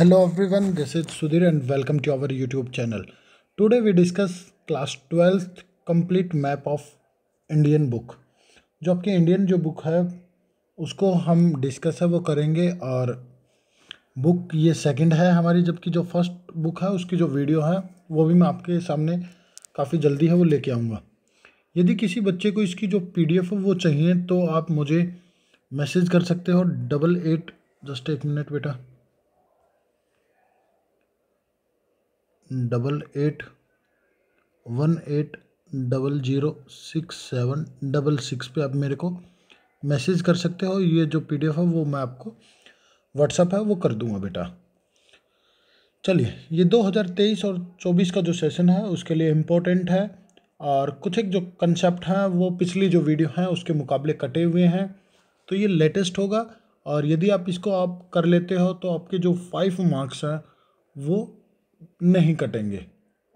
every everyone this is Sudhir and welcome to our YouTube channel today we discuss class twelfth complete map of Indian book जो आपकी Indian जो book है उसको हम discuss है वो करेंगे और बुक ये सेकंड है हमारी जबकि जो फर्स्ट बुक है उसकी जो वीडियो है वो भी मैं आपके सामने काफ़ी जल्दी है वो लेके आऊँगा यदि किसी बच्चे को इसकी जो एफ है वो चाहिए तो आप मुझे मैसेज कर सकते हो डबल एट जस्ट एक मिनट बेटा double eight one eight double zero six seven double six पर आप मेरे को मैसेज कर सकते हो ये जो पीडीएफ है वो मैं आपको व्हाट्सअप है वो कर दूंगा बेटा चलिए ये 2023 और 24 का जो सेशन है उसके लिए इम्पोर्टेंट है और कुछ एक जो कंसेप्ट हैं वो पिछली जो वीडियो हैं उसके मुकाबले कटे हुए हैं तो ये लेटेस्ट होगा और यदि आप इसको आप कर लेते हो तो आपके जो फाइव मार्क्स हैं वो नहीं कटेंगे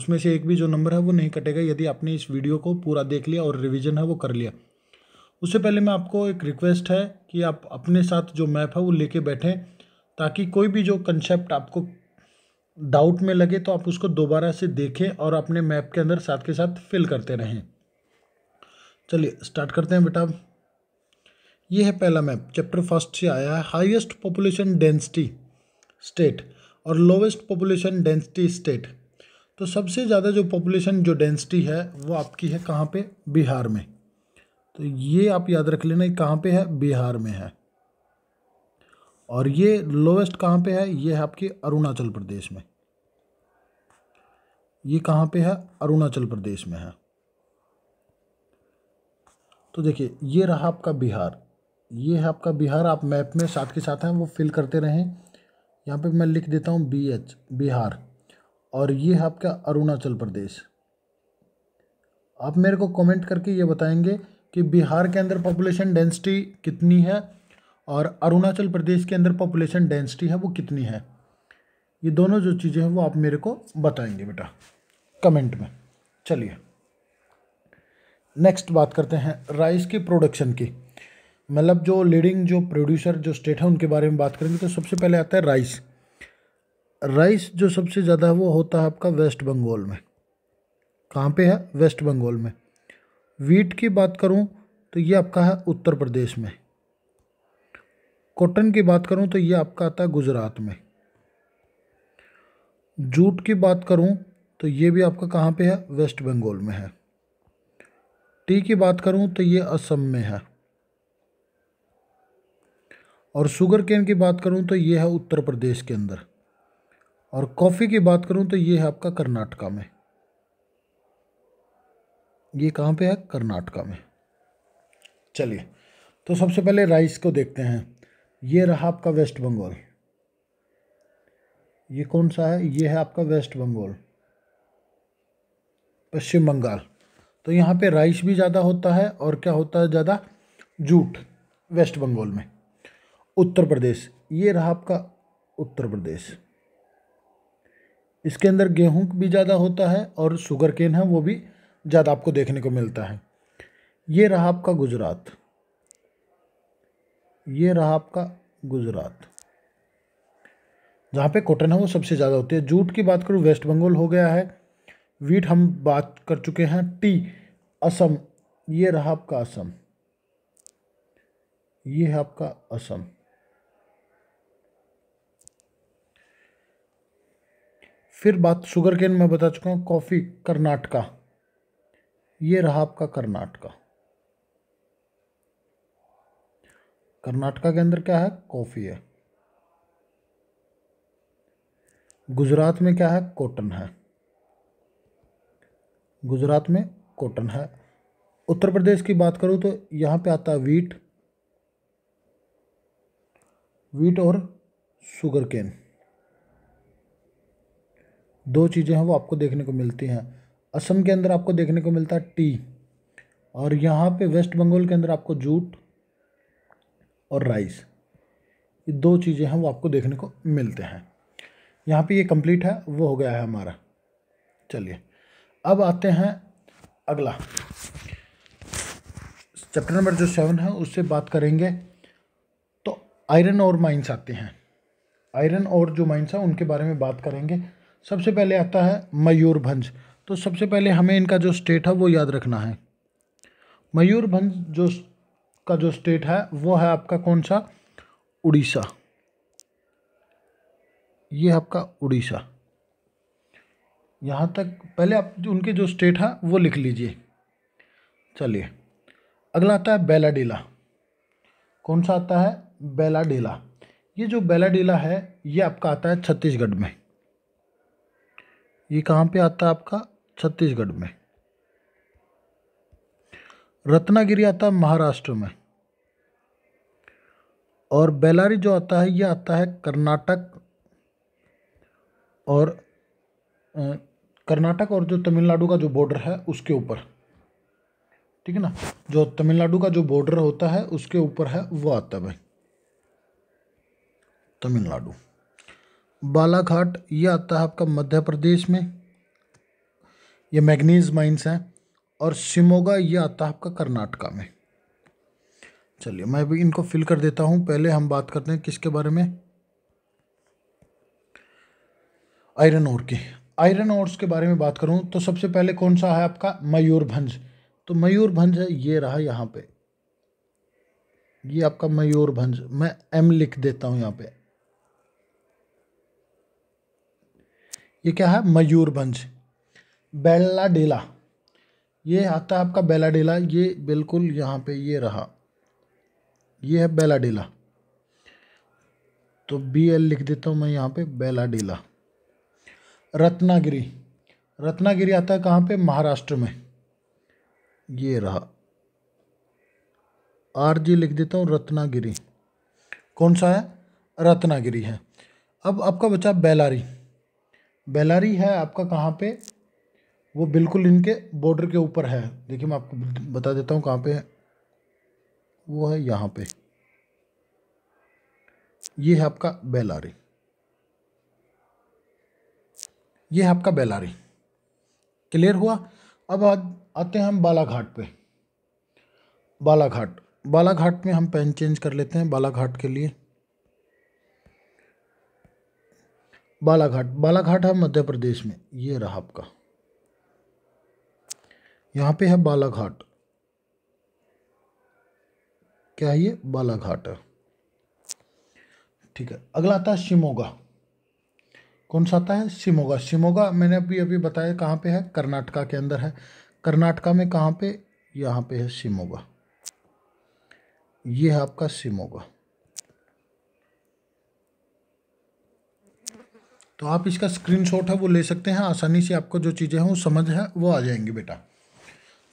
उसमें से एक भी जो नंबर है वो नहीं कटेगा यदि आपने इस वीडियो को पूरा देख लिया और रिवीजन है वो कर लिया उससे पहले मैं आपको एक रिक्वेस्ट है कि आप अपने साथ जो मैप है वो लेके बैठें ताकि कोई भी जो कंसेप्ट आपको डाउट में लगे तो आप उसको दोबारा से देखें और अपने मैप के अंदर साथ के साथ फिल करते रहें चलिए स्टार्ट करते हैं बेटा ये है पहला मैप चैप्टर फर्स्ट से आया है हाइएस्ट पॉपुलेशन डेंसिटी स्टेट और लोवेस्ट पॉपुलेशन डेंसिटी स्टेट तो सबसे ज़्यादा जो पॉपुलेशन जो डेंसिटी है वो आपकी है कहाँ पे बिहार में तो ये आप याद रख लेना कहाँ पे है बिहार में है और ये लोवेस्ट कहाँ पे है ये है आपकी अरुणाचल प्रदेश में ये कहाँ पे है अरुणाचल प्रदेश में है तो देखिए ये रहा आपका बिहार ये है आपका बिहार आप मैप में साथ के साथ हैं वो फिल करते रहें यहाँ पे मैं लिख देता हूँ बी एच बिहार और ये है आपका अरुणाचल प्रदेश आप मेरे को कमेंट करके ये बताएंगे कि बिहार के अंदर पॉपुलेशन डेंसिटी कितनी है और अरुणाचल प्रदेश के अंदर पॉपुलेशन डेंसिटी है वो कितनी है ये दोनों जो चीज़ें हैं वो आप मेरे को बताएंगे बेटा कमेंट में चलिए नेक्स्ट बात करते हैं राइस की प्रोडक्शन की मतलब जो लीडिंग जो प्रोड्यूसर जो स्टेट है उनके बारे में बात करेंगे तो सबसे पहले आता है राइस राइस जो सबसे ज़्यादा वो होता है आपका वेस्ट बंगाल में कहाँ पे है वेस्ट बंगाल में वीट की बात करूँ तो ये आपका है उत्तर प्रदेश में कॉटन की बात करूँ तो ये आपका आता है गुजरात में जूट की बात करूँ तो ये भी आपका कहाँ पे है वेस्ट बंगाल में है टी की बात करूँ तो ये असम में है और शुगर केन की बात करूँ तो ये है उत्तर प्रदेश के अंदर और कॉफ़ी की बात करूँ तो ये है आपका कर्नाटका में ये कहाँ पे है कर्नाटका में चलिए तो सबसे पहले राइस को देखते हैं ये रहा आपका वेस्ट बंगाल ये कौन सा है ये है आपका वेस्ट बंगाल पश्चिम बंगाल तो यहाँ पे राइस भी ज़्यादा होता है और क्या होता है ज़्यादा जूट वेस्ट बंगाल में उत्तर प्रदेश ये रहा आपका उत्तर प्रदेश इसके अंदर गेहूं भी ज़्यादा होता है और शुगर केन है वो भी ज़्यादा आपको देखने को मिलता है ये रहा आपका गुजरात ये रहा आपका गुजरात जहाँ पे कॉटन है वो सबसे ज़्यादा होती है जूट की बात करूँ वेस्ट बंगाल हो गया है वीट हम बात कर चुके हैं टी असम ये रहा आपका असम ये है आपका असम फिर बात शुगर केन मैं बता चुका हूँ कॉफ़ी कर्नाटका ये रहा आपका कर्नाटका कर्नाटका के अंदर क्या है कॉफ़ी है गुजरात में क्या है कॉटन है गुजरात में कॉटन है उत्तर प्रदेश की बात करूँ तो यहाँ पे आता है वीट वीट और शुगर केन दो चीज़ें हैं वो आपको देखने को मिलती हैं असम के अंदर आपको देखने को मिलता है टी और यहाँ पे वेस्ट बंगाल के अंदर आपको जूट और राइस ये दो चीज़ें हैं वो आपको देखने को मिलते हैं यहाँ पे ये कंप्लीट है वो हो गया है हमारा चलिए अब आते हैं अगला चैप्टर नंबर जो सेवन है उससे बात करेंगे तो आयरन और माइंस आते हैं आयरन और जो माइंस हैं उनके बारे में बात करेंगे सबसे पहले आता है मयूरभंज तो सबसे पहले हमें इनका जो स्टेट है वो याद रखना है मयूरभंज जो का जो स्टेट है वो है आपका कौन सा उड़ीसा ये आपका उड़ीसा यहाँ तक पहले आप उनके जो स्टेट है वो लिख लीजिए चलिए अगला आता है बेलाडेला कौन सा आता है बेलाडेला ये जो बेलाडेला है ये आपका आता है छत्तीसगढ़ में ये कहाँ पे आता है आपका छत्तीसगढ़ में रत्नागिरी आता है महाराष्ट्र में और बेलारी जो आता है ये आता है कर्नाटक और कर्नाटक और जो तमिलनाडु का जो बॉर्डर है उसके ऊपर ठीक है ना जो तमिलनाडु का जो बॉर्डर होता है उसके ऊपर है वो आता है भाई तमिलनाडु बालाघाट ये आता है आपका मध्य प्रदेश में ये मैग्नीज माइंस हैं और शिमोगा ये आता है आपका कर्नाटका में चलिए मैं भी इनको फिल कर देता हूँ पहले हम बात करते हैं किसके बारे में आयरन ओर की आयरन ओर्स के बारे में बात करूँ तो सबसे पहले कौन सा है आपका मयूरभंज तो मयूरभंज है ये रहा यहाँ पे ये आपका मयूरभंज मैं एम लिख देता हूँ यहाँ पे ये क्या है मयूरभंज बेलाडेला ये आता है आपका बेलाडेला ये बिल्कुल यहाँ पे ये रहा ये है बेलाडेला तो बी एल लिख देता हूँ मैं यहाँ पे बेलाडेला रत्नागिरी रत्नागिरी आता है कहाँ पे महाराष्ट्र में ये रहा आर जी लिख देता हूँ रत्नागिरी कौन सा है रत्नागिरी है अब आपका बचा बेलारी बेलारी है आपका कहाँ पे वो बिल्कुल इनके बॉर्डर के ऊपर है देखिए मैं आपको बता देता हूँ कहाँ पे है वो है यहाँ पे ये है आपका बेलारी ये है आपका बेलारी क्लियर हुआ अब आज आते हैं हम बालाघाट पे बालाघाट बालाघाट में हम पेन चेंज कर लेते हैं बालाघाट के लिए बालाघाट बालाघाट है मध्य प्रदेश में ये रहा आपका यहाँ पे है बालाघाट क्या है ये बालाघाट है ठीक है अगला आता है शिमोगा कौन सा आता है शिमोगा शिमोगा मैंने अभी अभी बताया कहाँ पे है कर्नाटका के अंदर है कर्नाटका में कहाँ पे यहाँ पे है शिमोगा ये है आपका शिमोगा तो आप इसका स्क्रीनशॉट है वो ले सकते हैं आसानी से आपको जो चीज़ें हैं वो समझ है वो आ जाएंगी बेटा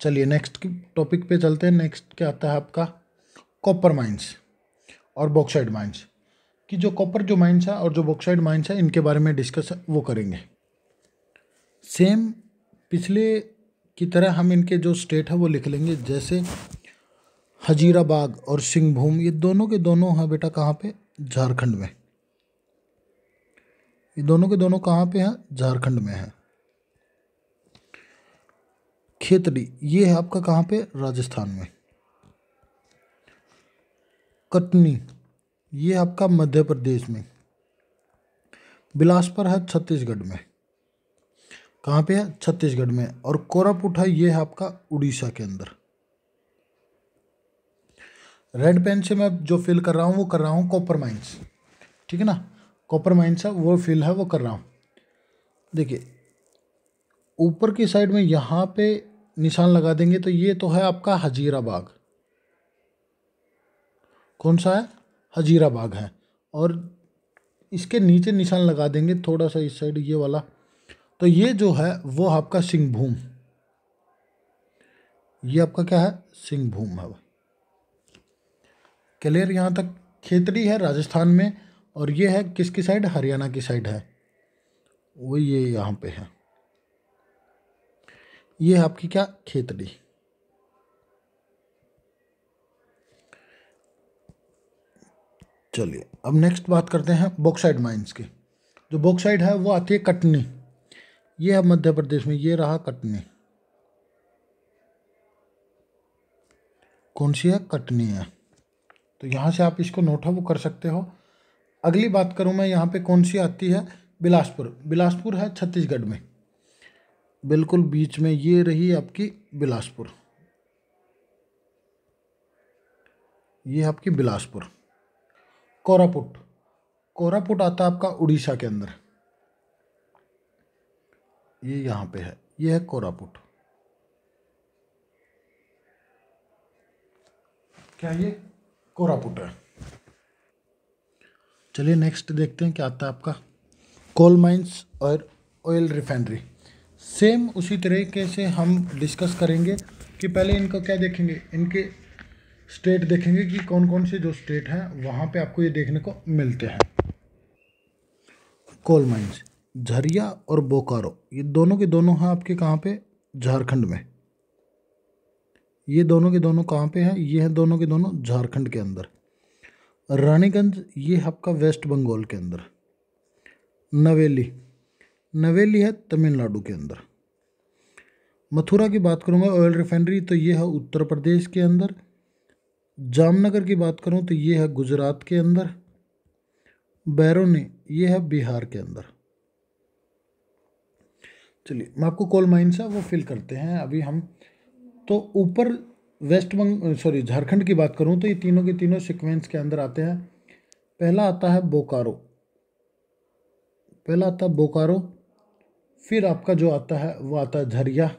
चलिए नेक्स्ट टॉपिक पे चलते हैं नेक्स्ट क्या आता है आपका कॉपर माइंस और बॉक्साइड माइंस कि जो कॉपर जो माइंस है और जो बॉक्साइड माइंस है इनके बारे में डिस्कस वो करेंगे सेम पिछले की तरह हम इनके जो स्टेट है वो लिख लेंगे जैसे हजीराबाग और सिंहभूम ये दोनों के दोनों हैं बेटा कहाँ पे झारखंड में ये दोनों के दोनों कहाँ पे हैं झारखंड में हैं खेतड़ी ये है आपका कहाँ पे राजस्थान में कटनी ये आपका मध्य प्रदेश में बिलासपुर है छत्तीसगढ़ में कहाँ पे है छत्तीसगढ़ में और कोरापुट है ये है आपका उड़ीसा के अंदर रेड पेन से मैं जो फिल कर रहा हूँ वो कर रहा हूँ कॉपर माइंस ठीक है ना कॉपर माइंस है वो फील है वो कर रहा हूँ देखिए ऊपर की साइड में यहाँ पे निशान लगा देंगे तो ये तो है आपका हजीरा बाग कौन सा है हजीरा बाग है और इसके नीचे निशान लगा देंगे थोड़ा सा इस साइड ये वाला तो ये जो है वो आपका सिंहभूम ये आपका क्या है सिंहभूम है क्लियर यहाँ तक खेतरी है राजस्थान में और ये है किसकी साइड हरियाणा की साइड है वो ये यहाँ पे है ये है आपकी क्या खेतड़ी चलिए अब नेक्स्ट बात करते हैं बॉक्साइड माइंस की जो बॉक्साइड है वो आती है कटनी ये है मध्य प्रदेश में ये रहा कटनी कौन सी है कटनी है तो यहाँ से आप इसको नोट है वो कर सकते हो अगली बात करूँ मैं यहाँ पे कौन सी आती है बिलासपुर बिलासपुर है छत्तीसगढ़ में बिल्कुल बीच में ये रही आपकी बिलासपुर ये आपकी बिलासपुर कोरापुट कोरापुट आता है आपका उड़ीसा के अंदर ये यहाँ पे है ये है कोरापुट क्या ये कोरापुट है चलिए नेक्स्ट देखते हैं क्या आता है आपका कोल माइंस और ऑयल रिफाइनरी सेम उसी तरीके से हम डिस्कस करेंगे कि पहले इनको क्या देखेंगे इनके स्टेट देखेंगे कि कौन कौन से जो स्टेट हैं वहाँ पे आपको ये देखने को मिलते हैं कोल माइंस झरिया और बोकारो ये दोनों के दोनों हैं आपके कहाँ पे झारखंड में ये दोनों के दोनों कहाँ पे हैं ये हैं दोनों के दोनों झारखंड के अंदर रानीगंज ये आपका वेस्ट बंगाल के अंदर नवेली नवेली है तमिलनाडु के अंदर मथुरा की बात करूँगा ऑयल रिफाइनरी तो ये है उत्तर प्रदेश के अंदर जामनगर की बात करूँ तो ये है गुजरात के अंदर बैरोनी ये है बिहार के अंदर चलिए मैं आपको कोल माइन्स है वो फिल करते हैं अभी हम तो ऊपर वेस्ट बंग सॉरी झारखंड की बात करूँ तो ये तीनों के तीनों सिक्वेंस के अंदर आते हैं पहला आता है बोकारो पहला आता है बोकारो फिर आपका जो आता है वो आता है झरिया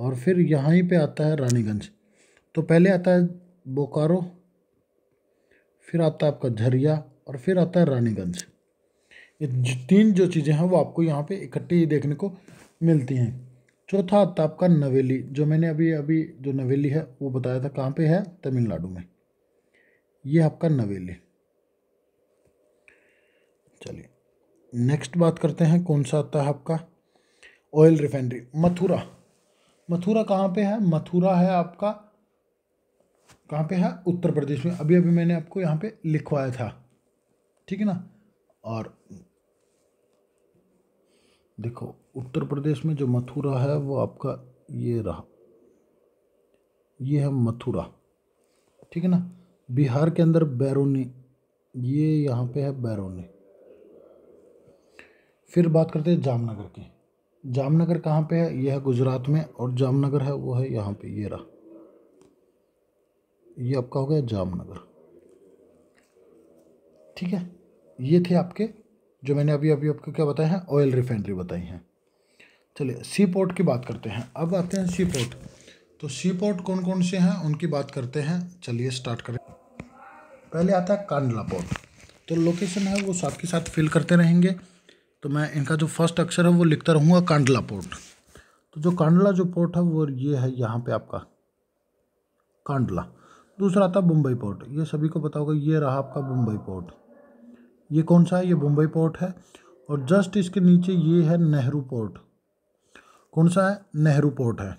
और फिर यहाँ ही पे आता है रानीगंज तो पहले आता है बोकारो फिर आता है आपका झरिया और फिर आता है रानीगंज ये तीन जो चीज़ें हैं वो आपको यहाँ पे इकट्ठी देखने को मिलती हैं चौथा आता आपका नवेली जो मैंने अभी अभी जो नवेली है वो बताया था कहाँ पे है तमिलनाडु में ये आपका नवेली चलिए नेक्स्ट बात करते हैं कौन सा आता है आपका ऑयल रिफाइनरी मथुरा मथुरा कहाँ पे है मथुरा है आपका कहाँ पे है उत्तर प्रदेश में अभी अभी मैंने आपको यहाँ पे लिखवाया था ठीक है ना और देखो उत्तर प्रदेश में जो मथुरा है वो आपका ये रहा ये है मथुरा ठीक है ना बिहार के अंदर बैरोनी ये यहाँ पे है बैरोनी फिर बात करते हैं जामनगर की जामनगर कहाँ पे है यह है गुजरात में और जामनगर है वो है यहाँ पे ये रहा ये आपका हो गया जामनगर ठीक है ये थे आपके जो मैंने अभी अभी आपको क्या बताया है ऑयल रिफाइनरी बताई हैं चलिए सी पोर्ट की बात करते हैं अब आते हैं सी पोर्ट तो सी पोर्ट कौन कौन से हैं उनकी बात करते हैं चलिए स्टार्ट करें पहले आता है कांडला पोर्ट तो लोकेशन है वो साथ के साथ फिल करते रहेंगे तो मैं इनका जो फर्स्ट अक्षर है वो लिखता रहूँगा कांडला पोर्ट तो जो कांडला जो पोर्ट है वो ये है यहाँ पे आपका कांडला दूसरा आता मुंबई पोर्ट ये सभी को पता होगा ये रहा आपका मुंबई पोर्ट ये कौन सा है ये मुंबई पोर्ट है और जस्ट इसके नीचे ये है नेहरू पोर्ट कौन सा है नेहरू पोर्ट है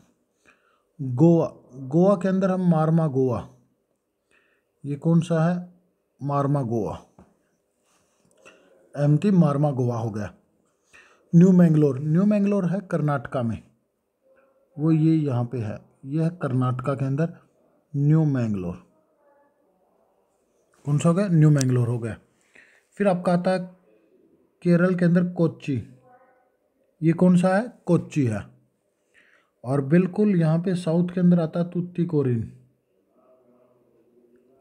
गोवा गोवा के अंदर हम मारमा गोवा ये कौन सा है Mormugao M T Mormugao हो गया न्यू मैंगलोर न्यू मैंगलोर है कर्नाटका में वो ये यहाँ पे है यह है कर्नाटका के अंदर न्यू मैंगलोर कौन सा हो गया न्यू मैंगलोर हो गया फिर आपका आता है केरल के अंदर कोची ये कौन सा है कोच्ची है और बिल्कुल यहाँ पे साउथ के अंदर आता है तुत्ती कोरिन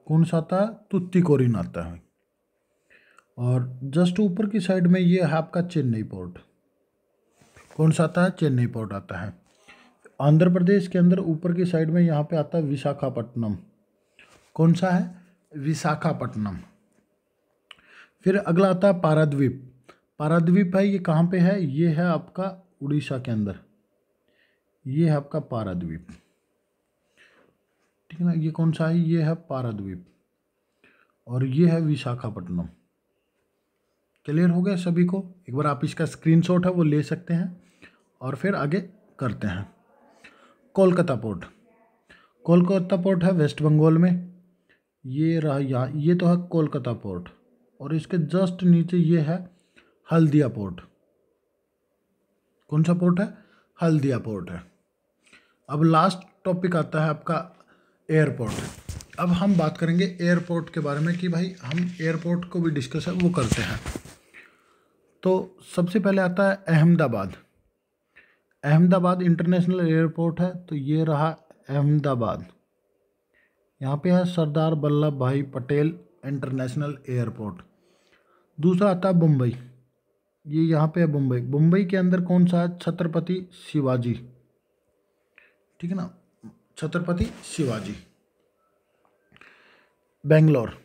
कौन सा आता है तुत्ती कोरिन आता है और जस्ट ऊपर की साइड में ये है आपका चेन्नई पोर्ट कौन सा आता है चेन्नई पोर्ट आता है आंध्र प्रदेश के अंदर ऊपर की साइड में यहाँ पे आता है विशाखापट्टनम कौन सा है विशाखापट्टनम फिर अगला आता है पाराद्वीप पाराद्वीप है ये कहाँ पे है ये है आपका उड़ीसा के अंदर ये है आपका पाराद्वीप ठीक है ना ये कौन सा है ये है पाराद्वीप और ये है विशाखापट्टनम क्लियर हो गया सभी को एक बार आप इसका स्क्रीनशॉट है वो ले सकते हैं और फिर आगे करते हैं कोलकाता पोर्ट कोलकाता पोर्ट है वेस्ट बंगाल में ये रहा यहाँ ये तो है कोलकाता पोर्ट और इसके जस्ट नीचे ये है हल्दिया पोर्ट कौन सा पोर्ट है हल्दिया पोर्ट है अब लास्ट टॉपिक आता है आपका एयरपोर्ट अब हम बात करेंगे एयरपोर्ट के बारे में कि भाई हम एयरपोर्ट को भी डिस्कस है वो करते हैं तो सबसे पहले आता है अहमदाबाद अहमदाबाद इंटरनेशनल एयरपोर्ट है तो ये रहा अहमदाबाद यहाँ पे है सरदार वल्लभ भाई पटेल इंटरनेशनल एयरपोर्ट दूसरा आता है मुंबई ये यहाँ पे है मुंबई मुंबई के अंदर कौन सा है छत्रपति शिवाजी ठीक है ना छत्रपति शिवाजी बेंगलोर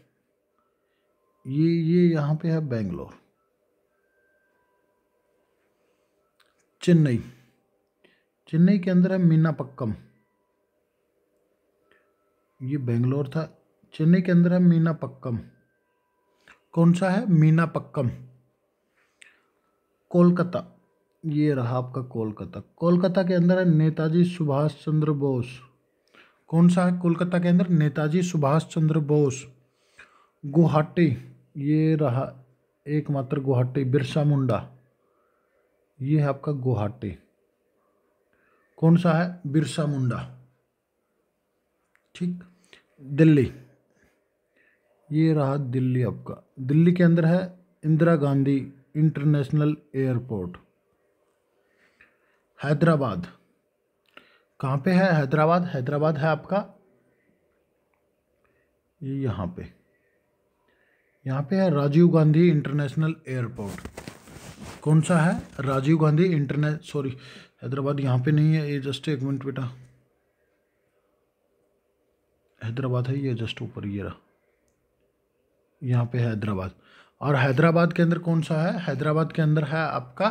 ये ये यहाँ पे है बेंगलोर चेन्नई चेन्नई के अंदर है मीनापक्कम ये बेंगलोर था चेन्नई के अंदर है मीनापक्कम कौन सा है मीनापक्कम कोलकाता ये रहा आपका कोलकाता कोलकाता के अंदर है नेताजी सुभाष चंद्र बोस कौन सा है कोलकाता के अंदर नेताजी सुभाष चंद्र बोस गुवाहाटी ये रहा एकमात्र गुवाहाटी बिरसा मुंडा ये है आपका गुवाहाटी कौन सा है बिरसा मुंडा ठीक दिल्ली ये रहा दिल्ली आपका दिल्ली के अंदर है इंदिरा गांधी इंटरनेशनल एयरपोर्ट हैदराबाद कहाँ पे है हैदराबाद हैदराबाद है आपका ये यहाँ पे यहाँ पे है राजीव गांधी इंटरनेशनल एयरपोर्ट कौन सा है राजीव गांधी इंटरने सॉरी हैदराबाद यहाँ पे नहीं है ये जस्ट एक मिनट बेटा हैदराबाद है ये जस्ट ऊपर ये रहा यहाँ पे हैदराबाद और हैदराबाद के अंदर कौन सा है हैदराबाद के अंदर है आपका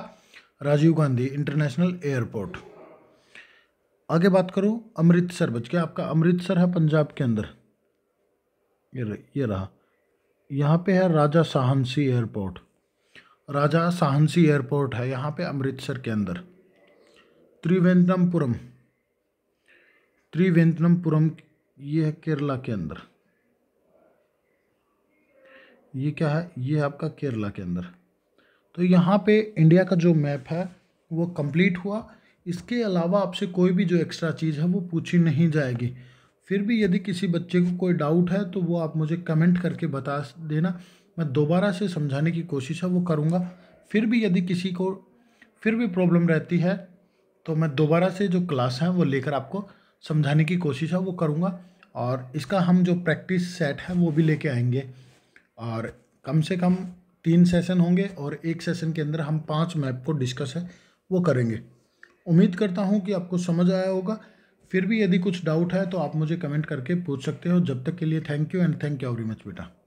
राजीव गांधी इंटरनेशनल एयरपोर्ट आगे बात करूँ अमृतसर बच गया आपका अमृतसर है पंजाब के अंदर ये ये रहा यहाँ पे है राजा साहंसी एयरपोर्ट राजा साहनसी एयरपोर्ट है यहाँ पे अमृतसर के अंदर त्रिवेंद्रमपुरम त्रिवेंद्रमपुरम ये है केरला के अंदर ये क्या है ये आपका केरला के अंदर तो यहाँ पे इंडिया का जो मैप है वो कंप्लीट हुआ इसके अलावा आपसे कोई भी जो एक्स्ट्रा चीज़ है वो पूछी नहीं जाएगी फिर भी यदि किसी बच्चे को कोई डाउट है तो वो आप मुझे कमेंट करके बता देना मैं दोबारा से समझाने की कोशिश है वो करूँगा फिर भी यदि किसी को फिर भी प्रॉब्लम रहती है तो मैं दोबारा से जो क्लास है वो लेकर आपको समझाने की कोशिश है वो करूँगा और इसका हम जो प्रैक्टिस सेट है वो भी लेके आएंगे और कम से कम तीन सेशन होंगे और एक सेशन के अंदर हम पांच मैप को डिस्कस है वो करेंगे उम्मीद करता हूँ कि आपको समझ आया होगा फिर भी यदि कुछ डाउट है तो आप मुझे कमेंट करके पूछ सकते हो जब तक के लिए thank you and thank you very much बेटा